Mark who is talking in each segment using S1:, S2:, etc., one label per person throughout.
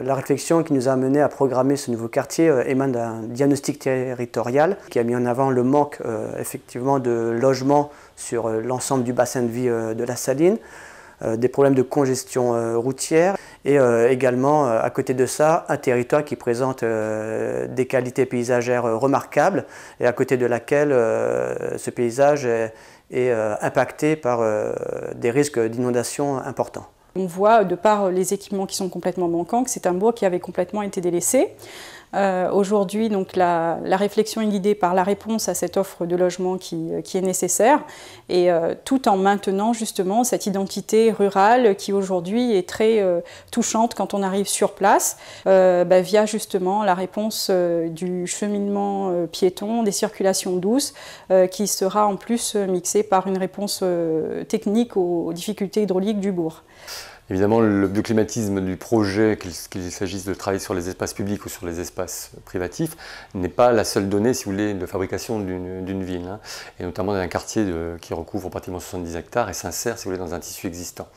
S1: La réflexion qui nous a amené à programmer ce nouveau quartier euh, émane d'un diagnostic territorial qui a mis en avant le manque euh, effectivement de logements sur euh, l'ensemble du bassin de vie de la Saline, des problèmes de congestion routière et également à côté de ça un territoire qui présente des qualités paysagères remarquables et à côté de laquelle ce paysage est, impacté par des risques d'inondation importants.
S2: On voit, de par les équipements qui sont complètement manquants, que c'est un bourg qui avait complètement été délaissé. Euh, aujourd'hui, donc la, réflexion est guidée par la réponse à cette offre de logement qui, euh, est nécessaire, et euh, tout en maintenant justement cette identité rurale qui aujourd'hui est très touchante quand on arrive sur place, bah, via justement la réponse du cheminement piéton, des circulations douces, qui sera en plus mixée par une réponse technique aux difficultés
S3: hydrauliques du bourg. Évidemment, le bioclimatisme du projet, qu'il s'agisse de travailler sur les espaces publics ou sur les espaces privatifs, n'est pas la seule donnée, si vous voulez, de fabrication d'une ville, hein. et notamment d'un quartier de, qui recouvre pratiquement 70 hectares et s'insère, si vous voulez, dans un tissu existant.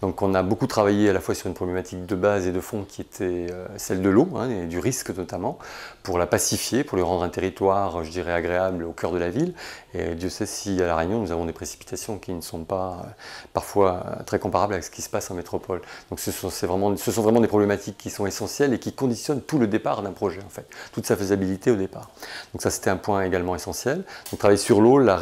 S3: Donc on a beaucoup travaillé à la fois sur une problématique de base et de fond qui était euh, celle de l'eau, hein, et du risque notamment, pour la pacifier, pour lui rendre un territoire, je dirais, agréable au cœur de la ville. Et Dieu sait si à La Réunion, nous avons des précipitations qui ne sont pas euh, parfois euh, très comparables avec ce qui se passe en métropole donc ce sont, vraiment, ce sont vraiment des problématiques qui sont essentielles et qui conditionnent tout le départ d'un projet, en fait, toute sa faisabilité au départ. Donc ça, c'était un point également essentiel. Donc travailler sur l'eau, la,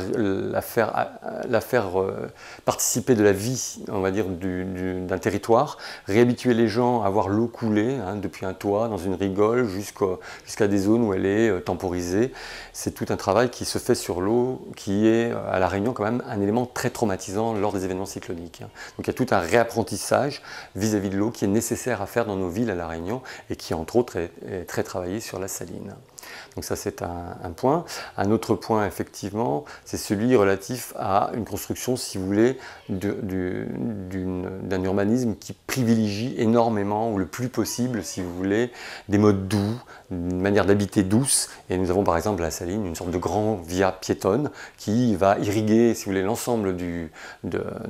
S3: faire, la faire euh, euh, participer de la vie, on va dire, d'un territoire, réhabituer les gens à voir l'eau couler, hein, depuis un toit, dans une rigole, jusqu'à des zones où elle est euh, temporisée. C'est tout un travail qui se fait sur l'eau, qui est à La Réunion quand même un élément très traumatisant lors des événements cycloniques. Hein. Donc il y a tout un réapprentissage vis-à-vis de l'eau qui est nécessaire à faire dans nos villes à La Réunion et qui entre autres est très travaillée sur la saline. Donc ça c'est un, point. Un autre point effectivement, c'est celui relatif à une construction, si vous voulez, d'un urbanisme qui privilégie énormément ou le plus possible, si vous voulez, des modes doux, une manière d'habiter douce. Et nous avons par exemple à la Saline une sorte de grand via piétonne qui va irriguer, si vous voulez, l'ensemble de,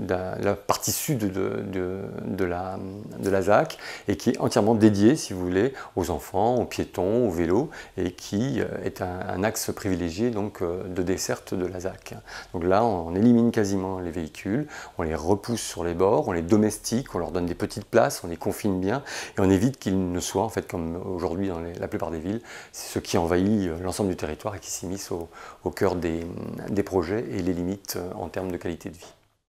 S3: la partie sud de, la, de la ZAC et qui est entièrement dédiée, si vous voulez, aux enfants, aux piétons, aux vélos et qui qui euh, est un, axe privilégié donc, euh, de desserte de la ZAC. Donc là, on élimine quasiment les véhicules, on les repousse sur les bords, on les domestique, on leur donne des petites places, on les confine bien et on évite qu'ils ne soient, en fait, comme aujourd'hui dans la plupart des villes, ce qui envahit euh, l'ensemble du territoire et qui s'immisce au, cœur des, des projets et les limites en termes de qualité de vie.